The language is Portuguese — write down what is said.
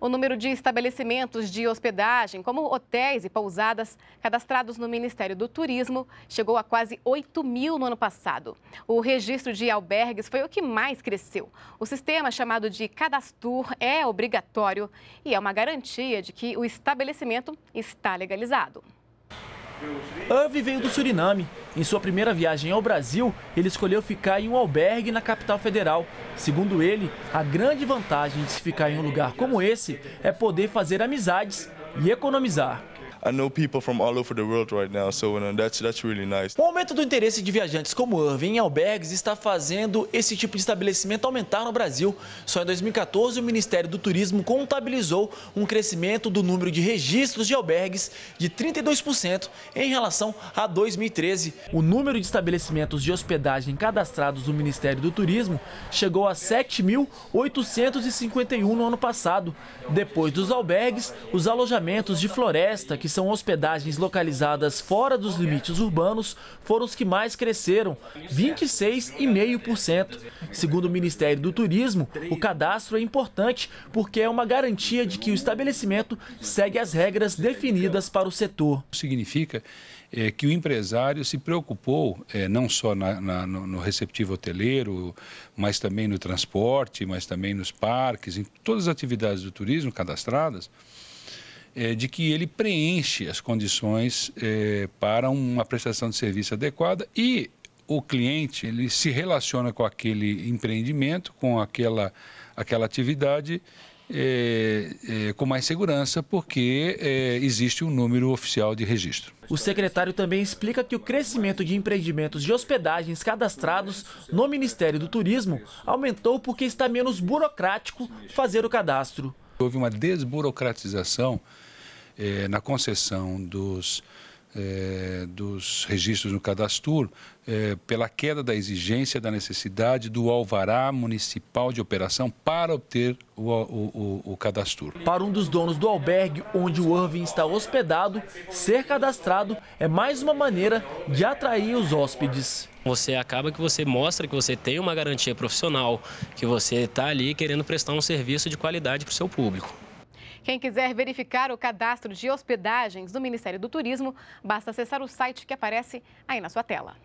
O número de estabelecimentos de hospedagem, como hotéis e pousadas, cadastrados no Ministério do Turismo, chegou a quase 8 mil no ano passado. O registro de albergues foi o que mais cresceu. O sistema chamado de Cadastur é obrigatório e é uma garantia de que o estabelecimento está legalizado. Irvi veio do Suriname. Em sua primeira viagem ao Brasil, ele escolheu ficar em um albergue na capital federal. Segundo ele, a grande vantagem de se ficar em um lugar como esse é poder fazer amizades e economizar. I know people from all over the world right now, so that's, that's really nice. O aumento do interesse de viajantes como Irving em albergues está fazendo esse tipo de estabelecimento aumentar no Brasil. Só em 2014, o Ministério do Turismo contabilizou um crescimento do número de registros de albergues de 32% em relação a 2013. O número de estabelecimentos de hospedagem cadastrados no Ministério do Turismo chegou a 7.851 no ano passado. Depois dos albergues, os alojamentos de floresta, que que são hospedagens localizadas fora dos limites urbanos, foram os que mais cresceram, 26,5%. Segundo o Ministério do Turismo, o cadastro é importante porque é uma garantia de que o estabelecimento segue as regras definidas para o setor. Significa é, que o empresário se preocupou é, não só na, na, no receptivo hoteleiro, mas também no transporte, mas também nos parques, em todas as atividades do turismo cadastradas é, de que ele preenche as condições é, para uma prestação de serviço adequada e o cliente ele se relaciona com aquele empreendimento, com aquela, aquela atividade é, é, com mais segurança, porque é, existe um número oficial de registro. O secretário também explica que o crescimento de empreendimentos de hospedagens cadastrados no Ministério do Turismo aumentou porque está menos burocrático fazer o cadastro. Houve uma desburocratização eh, na concessão dos é, dos registros no cadastro é, pela queda da exigência da necessidade do alvará municipal de operação para obter o, o, o, o cadastro. Para um dos donos do albergue onde o Irving está hospedado, ser cadastrado é mais uma maneira de atrair os hóspedes. Você acaba que você mostra que você tem uma garantia profissional, que você está ali querendo prestar um serviço de qualidade para o seu público. Quem quiser verificar o cadastro de hospedagens do Ministério do Turismo, basta acessar o site que aparece aí na sua tela.